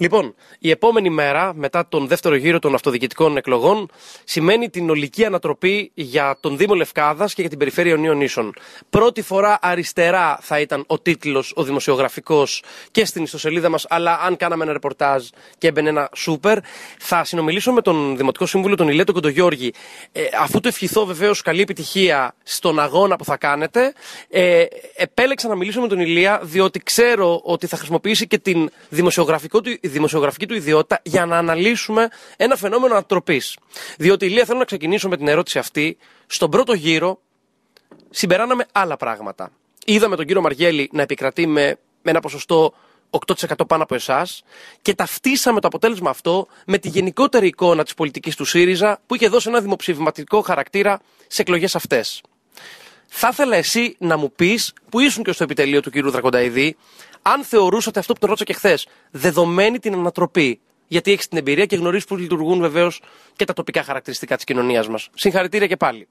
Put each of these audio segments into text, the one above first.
Λοιπόν, η επόμενη μέρα, μετά τον δεύτερο γύρο των αυτοδιοικητικών εκλογών, σημαίνει την ολική ανατροπή για τον Δήμο Λευκάδας και για την περιφέρεια Ιωνίων Ίσων. Πρώτη φορά αριστερά θα ήταν ο τίτλος, ο δημοσιογραφικός και στην ιστοσελίδα μας, αλλά αν κάναμε ένα ρεπορτάζ και έμπαινε ένα σούπερ. Θα συνομιλήσω με τον Δημοτικό Σύμβουλο, τον Ηλέτο Κοντογιώργη, ε, αφού του ευχηθώ βεβαίως καλή επιτυχία στον αγώνα που θα κάνετε. Ε, επέλεξα να μιλήσω με τον Ηλία, διότι ξέρω ότι θα χρησιμοποιήσει και την δημοσιογραφικό του δημοσιογραφική του ιδιότητα για να αναλύσουμε ένα φαινόμενο ανατροπής. Διότι, Ηλία, θέλω να ξεκινήσω με την ερώτηση αυτή. Στον πρώτο γύρο συμπεράναμε άλλα πράγματα. Είδαμε τον κύριο Μαργέλη να επικρατεί με, ένα ποσοστό 8% πάνω από εσάς και ταυτίσαμε το αποτέλεσμα αυτό με τη γενικότερη εικόνα της πολιτικής του ΣΥΡΙΖΑ που είχε δώσει ένα δημοψηφιματικό χαρακτήρα σε εκλογές αυτές. Θα ήθελα εσύ να μου πεις, που ήσουν και στο επιτελείο του κύριου Δρακονταϊδή, αν θεωρούσατε αυτό που το ρώτησα και χθες, δεδομένη την ανατροπή, γιατί έχεις την εμπειρία και γνωρίζεις πώς λειτουργούν βεβαίως και τα τοπικά χαρακτηριστικά της κοινωνίας μας. Συγχαρητήρια και πάλι.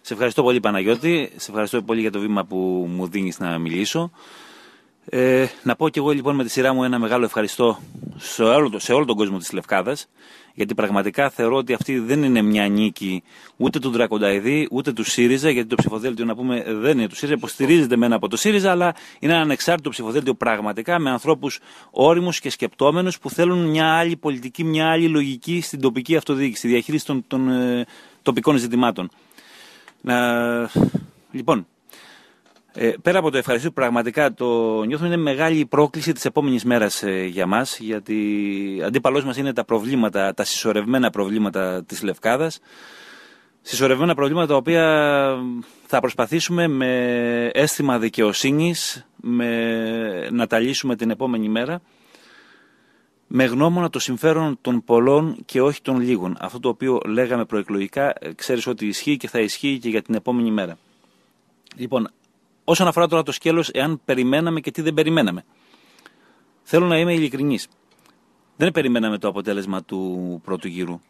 Σε ευχαριστώ πολύ, Παναγιώτη. Σε ευχαριστώ πολύ για το βήμα που μου δίνεις να μιλήσω. Ε, να πω και εγώ λοιπόν με τη σειρά μου ένα μεγάλο ευχαριστώ σε όλο, σε όλο τον κόσμο της Λευκάδας γιατί πραγματικά θεωρώ ότι αυτή δεν είναι μια νίκη ούτε του Δρακονταϊδή ούτε του ΣΥΡΙΖΑ γιατί το ψηφοδέλτιο να πούμε δεν είναι του ΣΥΡΙΖΑ υποστηρίζεται μένα από το ΣΥΡΙΖΑ αλλά είναι ένα ανεξάρτητο ψηφοδέλτιο πραγματικά με ανθρώπους όριμους και σκεπτόμενους που θέλουν μια άλλη πολιτική, μια άλλη λογική στην τοπική αυτοδιοίκηση, στη διαχείριση των, ε, τοπικών ζητημάτων. Να, λοιπόν, ε, πέρα από το ευχαριστώ πραγματικά το νιώθουμε, είναι μεγάλη πρόκληση της επόμενης μέρας ε, για μας γιατί αντίπαλός μας είναι τα προβλήματα, τα συσσωρευμένα προβλήματα της Λευκάδας Συσσωρευμένα προβλήματα τα οποία θα προσπαθήσουμε με αίσθημα δικαιοσύνης να τα λύσουμε την επόμενη μέρα με γνώμονα το συμφέρον των πολλών και όχι των λίγων. Αυτό το οποίο λέγαμε προεκλογικά, ε, ξέρεις ότι ισχύει και θα ισχύει και για την επόμενη μέρα. Λοιπόν, Όσον αφορά τώρα το σκέλος, εάν περιμέναμε και τι δεν περιμέναμε. Θέλω να είμαι ειλικρινής. Δεν περιμέναμε το αποτέλεσμα του πρώτου γύρου.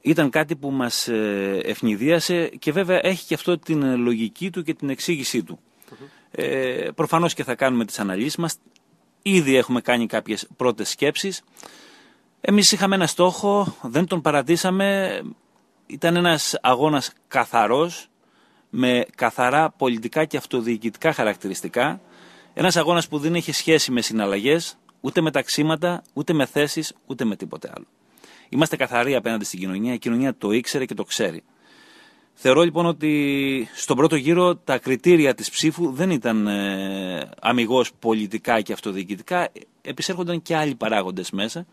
Ήταν κάτι που μας ε, ευνηδίασε και βέβαια έχει και αυτό την λογική του και την εξήγησή του. mm προφανώς και θα κάνουμε τις αναλύσεις μας. Ήδη έχουμε κάνει κάποιες πρώτες σκέψεις. Εμείς είχαμε ένα στόχο, δεν τον παρατήσαμε. Ήταν ένας αγώνας καθαρός, με καθαρά πολιτικά και αυτοδιοικητικά χαρακτηριστικά, ένας αγώνας που δεν έχει σχέση με συναλλαγές, ούτε με ταξίματα, ούτε με θέσεις, ούτε με τίποτε άλλο. Είμαστε καθαροί απέναντι στην κοινωνία, η κοινωνία το ήξερε και το ξέρει. Θεωρώ λοιπόν ότι στον πρώτο γύρο τα κριτήρια της ψήφου δεν ήταν ε, αμυγός πολιτικά και αυτοδιοικητικά, επισέρχονταν και άλλοι παράγοντες μέσα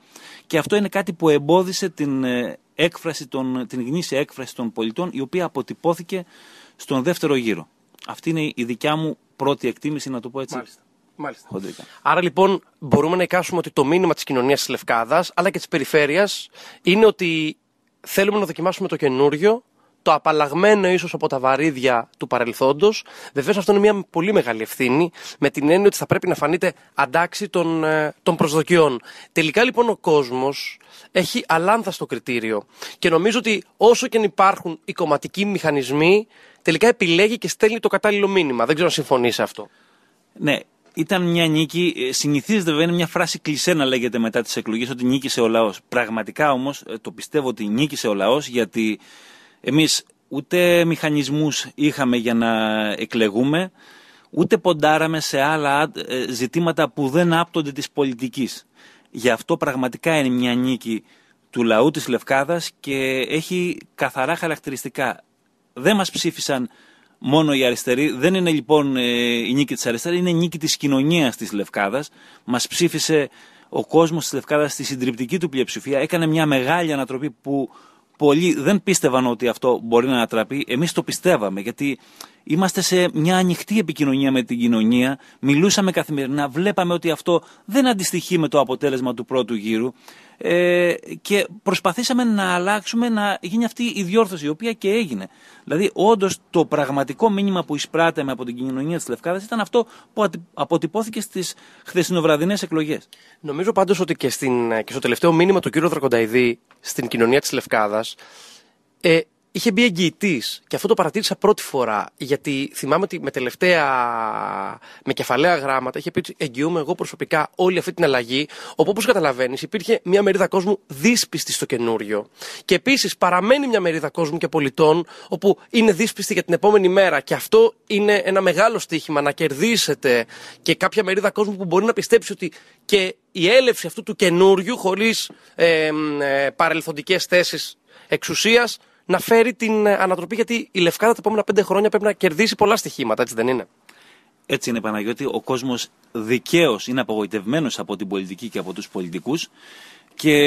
και αυτό είναι κάτι που εμπόδισε την, ε, έκφραση των, την γνήσια έκφραση των πολιτών η οποία αποτυπώθηκε στον δεύτερο γύρο. Αυτή είναι η δικιά μου πρώτη εκτίμηση, να το πω έτσι. Μάλιστα. Μάλιστα. Άρα λοιπόν μπορούμε να εικάσουμε ότι το μήνυμα της κοινωνίας, της Λευκάδας, αλλά και της περιφέρειας είναι ότι θέλουμε να δοκιμάσουμε το καινούριο το απαλλαγμένο ίσως από τα βαρύδια του παρελθόντος. Βεβαίως αυτό είναι μια πολύ μεγάλη ευθύνη, με την έννοια ότι θα πρέπει να φανείτε αντάξει των, ε, των προσδοκιών. Τελικά λοιπόν ο κόσμος έχει αλάνθαστο κριτήριο. Και νομίζω ότι όσο και αν υπάρχουν οι κομματικοί μηχανισμοί, τελικά επιλέγει και στέλνει το κατάλληλο μήνυμα. Δεν ξέρω αν συμφωνείς σε αυτό. Ναι, ήταν μια νίκη. Ε, συνηθίζεται βέβαια, είναι μια φράση κλεισέ να λέγεται μετά τις εκλογές ότι νίκησε ο λαός. Πραγματικά όμως ε, το πιστεύω ότι νίκησε ο λαός γιατί εμείς ούτε μηχανισμούς είχαμε για να εκλεγούμε, ούτε ποντάραμε σε άλλα ε, ζητήματα που δεν άπτονται της πολιτικής. Γι' αυτό πραγματικά είναι μια νίκη του λαού της Λευκάδας και έχει καθαρά χαρακτηριστικά. Δεν μας ψήφισαν μόνο οι αριστεροί, δεν είναι λοιπόν ε, η νίκη της αριστεράς, είναι η νίκη της κοινωνίας της Λευκάδας. Μας ψήφισε ο κόσμος της Λευκάδας στη συντριπτική του πλειοψηφία, έκανε μια μεγάλη ανατροπή που πολλοί δεν πίστευαν ότι αυτό μπορεί να ανατραπεί. εμείς το πιστεύαμε, γιατί Είμαστε σε μια ανοιχτή επικοινωνία με την κοινωνία. Μιλούσαμε καθημερινά. Βλέπαμε ότι αυτό δεν αντιστοιχεί με το αποτέλεσμα του πρώτου γύρου. Ε, και προσπαθήσαμε να αλλάξουμε, να γίνει αυτή η διόρθωση, η οποία και έγινε. Δηλαδή, όντως το πραγματικό μήνυμα που εισπράτεμε από την κοινωνία της Λευκάδας ήταν αυτό που αποτυπώθηκε στις χθεσινοβραδινές εκλογές. Νομίζω πάντως ότι και, στην, και στο τελευταίο μήνυμα του κ. Δρακονταϊδή στην κοινωνία της Λευκάδας. Ε, είχε μπει εγγυητής. Και αυτό το παρατήρησα πρώτη φορά. Γιατί θυμάμαι ότι με τελευταία, με κεφαλαία γράμματα είχε πει ότι εγγυούμε εγώ προσωπικά όλη αυτή την αλλαγή. Όπου όπως καταλαβαίνεις, υπήρχε μια μερίδα κόσμου δύσπιστη στο καινούριο. Και επίσης παραμένει μια μερίδα κόσμου και πολιτών όπου είναι δύσπιστη για την επόμενη μέρα. Και αυτό είναι ένα μεγάλο στοίχημα να κερδίσετε και κάποια μερίδα κόσμου που μπορεί να πιστέψει ότι και η έλευση αυτού του καινούριου χωρίς ε, ε, παρελθοντικές θέσεις εξουσίας να φέρει την ε, ανατροπή, γιατί η Λευκάδα τα επόμενα πέντε χρόνια πρέπει να κερδίσει πολλά στοιχήματα, έτσι δεν είναι. Έτσι είναι, Παναγιώτη. Ο κόσμος δικαίως είναι απογοητευμένος από την πολιτική και από τους πολιτικούς. Και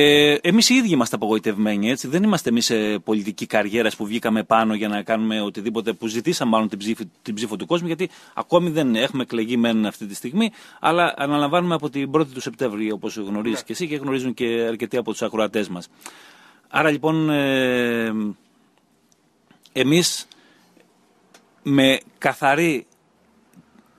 εμείς οι ίδιοι είμαστε απογοητευμένοι, έτσι. Δεν είμαστε εμείς ε, πολιτικοί καριέρας που βγήκαμε πάνω για να κάνουμε οτιδήποτε, που ζητήσαμε μάλλον την, ψήφα την του κόσμου, γιατί ακόμη δεν έχουμε εκλεγεί μεν αυτή τη στιγμή, αλλά αναλαμβάνουμε από την 1η του Σεπτέμβρη, όπως γνωρίζεις ναι. και εσύ και γνωρίζουν και αρκετοί από τους ακροατές μας. Άρα λοιπόν. Ε, εμείς με καθαρή,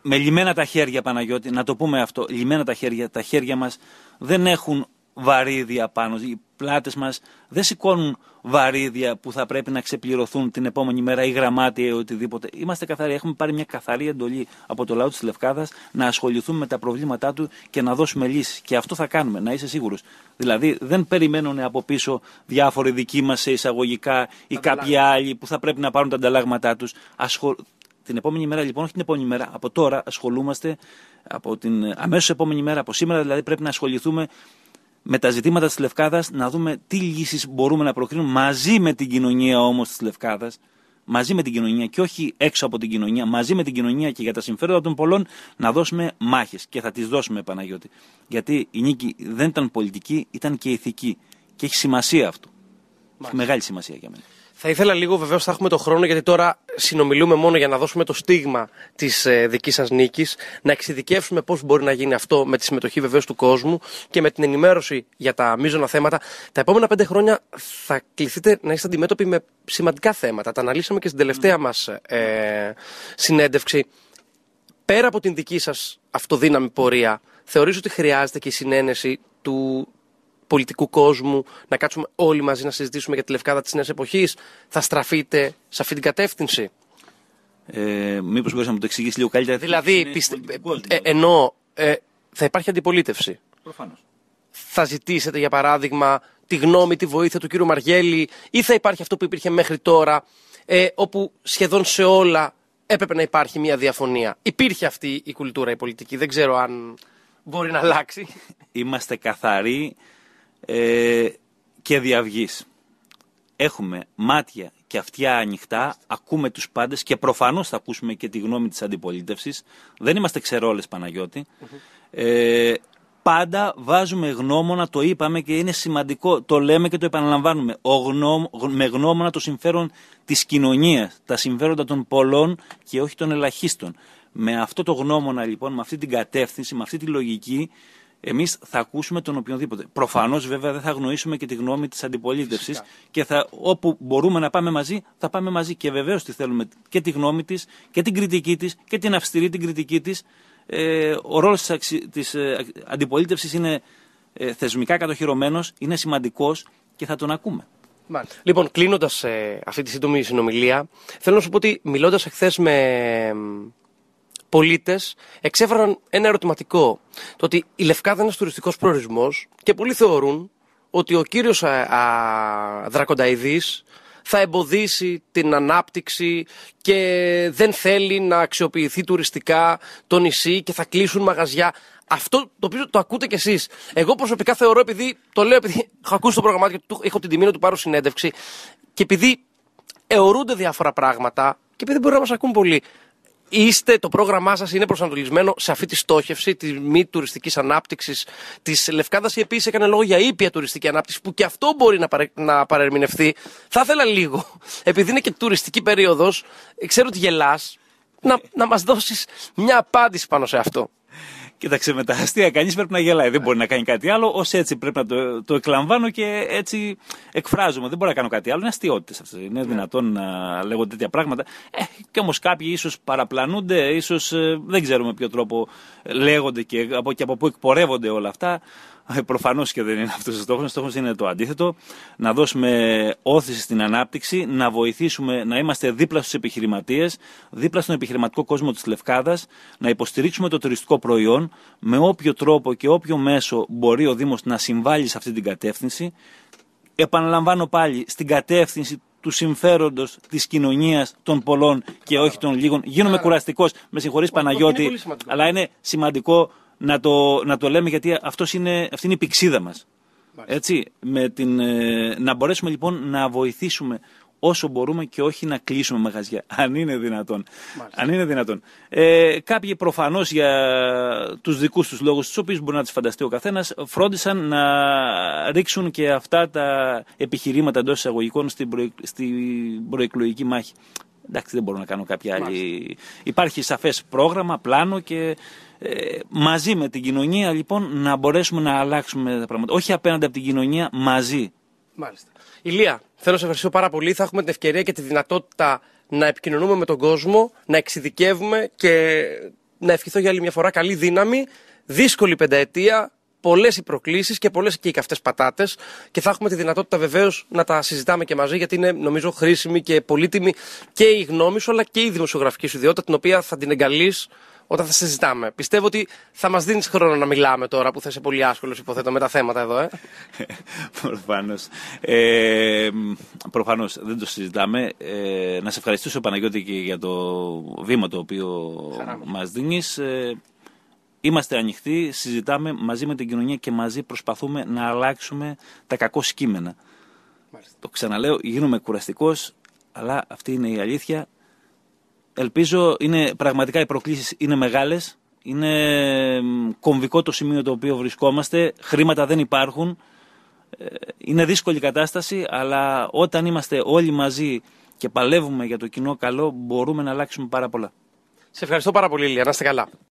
με λιμένα τα χέρια Παναγιώτη, να το πούμε αυτό, λιμένα τα χέρια, τα χέρια μας δεν έχουν βαρύδια πάνω, πλάτες μας, δεν σηκώνουν βαρύδια που θα πρέπει να ξεπληρωθούν την επόμενη μέρα ή γραμμάτια ή οτιδήποτε. Είμαστε καθαροί. Έχουμε πάρει μια καθαρή εντολή από το λαό της Λευκάδας να ασχοληθούμε με τα προβλήματά του και να δώσουμε λύσεις. Και αυτό θα κάνουμε, να είσαι σίγουρος. Δηλαδή δεν περιμένουν από πίσω διάφοροι δικοί μας σε εισαγωγικά ή κάποιοι άλλοι που θα πρέπει να πάρουν τα ανταλλάγματά τους Την επόμενη μέρα λοιπόν, όχι την επόμενη μέρα, από τώρα ασχολούμαστε, από την αμέσως επόμενη μέρα, από σήμερα δηλαδή πρέπει να ασχοληθούμε με τα ζητήματα της Λευκάδας να δούμε τι λύσεις μπορούμε να προκρίνουμε μαζί με την κοινωνία όμως της Λευκάδας μαζί με την κοινωνία και όχι έξω από την κοινωνία, μαζί με την κοινωνία και για τα συμφέροντα των πολλών να δώσουμε μάχες και θα τις δώσουμε Παναγιώτη. Γιατί η νίκη δεν ήταν πολιτική, ήταν και ηθική και έχει σημασία αυτό. Έχει μεγάλη σημασία για μένα. Θα ήθελα λίγο, βεβαίως θα έχουμε το χρόνο, γιατί τώρα συνομιλούμε μόνο για να δώσουμε το στίγμα της ε, δικής σας νίκης, να εξειδικεύσουμε πώς μπορεί να γίνει αυτό με τη συμμετοχή βεβαίως του κόσμου και με την ενημέρωση για τα μείζωνα θέματα. Τα επόμενα πέντε χρόνια θα κληθείτε να είστε αντιμέτωποι με σημαντικά θέματα. Τα αναλύσαμε και στην τελευταία mm. μας ε, συνέντευξη. Πέρα από την δική σας αυτοδύναμη πορεία, θεωρείς ότι χρειάζεται και η συνένεση του, πολιτικού κόσμου, να κάτσουμε όλοι μαζί να συζητήσουμε για τη λευκάδα της νέας εποχής, θα στραφείτε σε αυτή την κατεύθυνση. Ε, Μήπως μπορείς να μου το εξηγήσεις λίγο καλύτερα. Δηλαδή, ε, ε, ενώ ε, θα υπάρχει αντιπολίτευση. Προφανώς. Θα ζητήσετε, για παράδειγμα, τη γνώμη, τη βοήθεια του κύριου Μαργέλη, ή θα υπάρχει αυτό που υπήρχε μέχρι τώρα, ε, όπου σχεδόν σε όλα έπρεπε να υπάρχει μια διαφωνία. Υπήρχε αυτή η κουλτούρα, η πολιτική. Δεν ξέρω αν μπορεί να αλλάξει. Είμαστε καθαροί ε, και διαυγής. Έχουμε μάτια και αυτιά ανοιχτά, ακούμε τους πάντες και προφανώς θα ακούσουμε και τη γνώμη της αντιπολίτευσης. Δεν είμαστε ξερόλες Παναγιώτη. Ε, πάντα βάζουμε γνώμονα, το είπαμε και είναι σημαντικό, το λέμε και το επαναλαμβάνουμε, ο γνω, με γνώμονα το συμφέρον της κοινωνίας, τα συμφέροντα των πολλών και όχι των ελαχίστων. Με αυτό το γνώμονα λοιπόν, με αυτή την κατεύθυνση, με αυτή τη λογική, εμείς θα ακούσουμε τον οποιονδήποτε. Προφανώς, βέβαια, δεν θα γνωρίσουμε και τη γνώμη της αντιπολίτευσης και θα, όπου μπορούμε να πάμε μαζί, θα πάμε μαζί. Και βεβαίως τη θέλουμε και τη γνώμη της και την κριτική της και την αυστηρή την κριτική της. Ε, ο ρόλος της ε, αντιπολίτευσης είναι ε, θεσμικά κατοχυρωμένος, είναι σημαντικός και θα τον ακούμε. Μάλιστα. Λοιπόν, κλείνοντας ε, αυτή τη σύντομη συνομιλία, θέλω να σου πω ότι μιλώντας εχθές με πολίτες εξέφραναν ένα ερωτηματικό. Το ότι η Λευκάδα είναι ένας τουριστικός προορισμός και πολλοί θεωρούν ότι ο κύριος Δρακονταϊδής θα εμποδίσει την ανάπτυξη και δεν θέλει να αξιοποιηθεί τουριστικά το νησί και θα κλείσουν μαγαζιά. Αυτό το οποίο το ακούτε κι εσείς. Εγώ προσωπικά θεωρώ, επειδή το λέω, επειδή έχω ακούσει το πρόγραμμά και έχω την τιμή να του πάρω συνέντευξη και επειδή αιωρούνται διάφορα πράγματα και επειδή μπορεί να μας ακούν πολύ είστε, το πρόγραμμά σας είναι προσανατολισμένο σε αυτή τη στόχευση τη μη τουριστικής ανάπτυξης της Λευκάδας. Η επίση έκανε λόγο για ήπια τουριστική ανάπτυξη, που και αυτό μπορεί να, παρε, να παρερμηνευτεί. Θα ήθελα λίγο, επειδή είναι και τουριστική περίοδος, ξέρω ότι γελάς, να, να μας δώσεις μια απάντηση πάνω σε αυτό. Κοίταξε με τα αστεία, κανείς πρέπει να γελάει. Δεν ναι. μπορεί να κάνει κάτι άλλο. Ως έτσι πρέπει να το, το εκλαμβάνω και έτσι εκφράζομαι. Δεν μπορώ να κάνω κάτι άλλο. Είναι αστείωτες αυτές. Είναι ναι. δυνατόν να λέγονται τέτοια πράγματα. Ε, και όμως κάποιοι ίσως παραπλανούνται, ίσως ε, δεν ξέρουμε ποιο τρόπο λέγονται και από, και από πού εκπορεύονται όλα αυτά. Προφανώς και δεν είναι αυτός ο στόχος. Ο στόχος είναι το αντίθετο. Να δώσουμε όθηση στην ανάπτυξη, να βοηθήσουμε να είμαστε δίπλα στους επιχειρηματίες, δίπλα στον επιχειρηματικό κόσμο της Λευκάδας, να υποστηρίξουμε το τουριστικό προϊόν με όποιο τρόπο και όποιο μέσο μπορεί ο Δήμος να συμβάλλει σε αυτή την κατεύθυνση. Επαναλαμβάνω πάλι στην κατεύθυνση του συμφέροντος της κοινωνίας των πολλών και όχι των λίγων. Γίνομαι κουραστικός, με συγχωρείς Παναγιώτη, αλλά είναι σημαντικό να το, να το λέμε γιατί αυτός είναι, αυτή είναι η πηξίδα μας. Έτσι, με την, ε, να μπορέσουμε λοιπόν να βοηθήσουμε όσο μπορούμε και όχι να κλείσουμε μαγαζιά, αν είναι δυνατόν. Αν είναι δυνατόν. Ε, κάποιοι προφανώς για τους δικούς τους λόγους, τους οποίους μπορεί να του φανταστεί ο καθένας, φρόντισαν να ρίξουν και αυτά τα επιχειρήματα εντός εισαγωγικών στην προεκλογική μάχη εντάξει, δεν μπορώ να κάνω κάποια άλλη. Υπάρχει σαφές πρόγραμμα, πλάνο και ε, μαζί με την κοινωνία λοιπόν να μπορέσουμε να αλλάξουμε τα πράγματα. Όχι απέναντι από την κοινωνία, μαζί. Μάλιστα. Ηλία, θέλω να σε ευχαριστώ πάρα πολύ. Θα έχουμε την ευκαιρία και τη δυνατότητα να επικοινωνούμε με τον κόσμο, να εξειδικεύουμε και να ευχηθώ για άλλη μια φορά καλή δύναμη. Δύσκολη πενταετία, πολλές οι προκλήσεις και πολλές και οι καυτές πατάτες. Και θα έχουμε τη δυνατότητα βεβαίως να τα συζητάμε και μαζί, γιατί είναι νομίζω χρήσιμη και πολύτιμη και η γνώμη σου, αλλά και η δημοσιογραφική σου ιδιότητα, την οποία θα την εγκαλείς όταν θα συζητάμε. Πιστεύω ότι θα μας δίνεις χρόνο να μιλάμε τώρα που θα είσαι πολύ άσχολος, υποθέτω, με τα θέματα εδώ, ε. Προφανώς. Ε, δεν το συζητάμε. Ε, να σε ευχαριστήσω, Παναγιώτη, και για το βήμα το οποίο μας δίνεις. Ε, Είμαστε ανοιχτοί, συζητάμε μαζί με την κοινωνία και μαζί προσπαθούμε να αλλάξουμε τα κακό σκήμενα. Μάλιστα. Το ξαναλέω, γίνομαι κουραστικός, αλλά αυτή είναι η αλήθεια. Ελπίζω, είναι, πραγματικά οι προκλήσεις είναι μεγάλες. Είναι κομβικό το σημείο το οποίο βρισκόμαστε. Χρήματα δεν υπάρχουν. Ε, είναι δύσκολη κατάσταση, αλλά όταν είμαστε όλοι μαζί και παλεύουμε για το κοινό καλό, μπορούμε να αλλάξουμε πάρα πολλά. Σε ευχαριστώ πάρα πολύ, Ηλία. Να είστε καλά.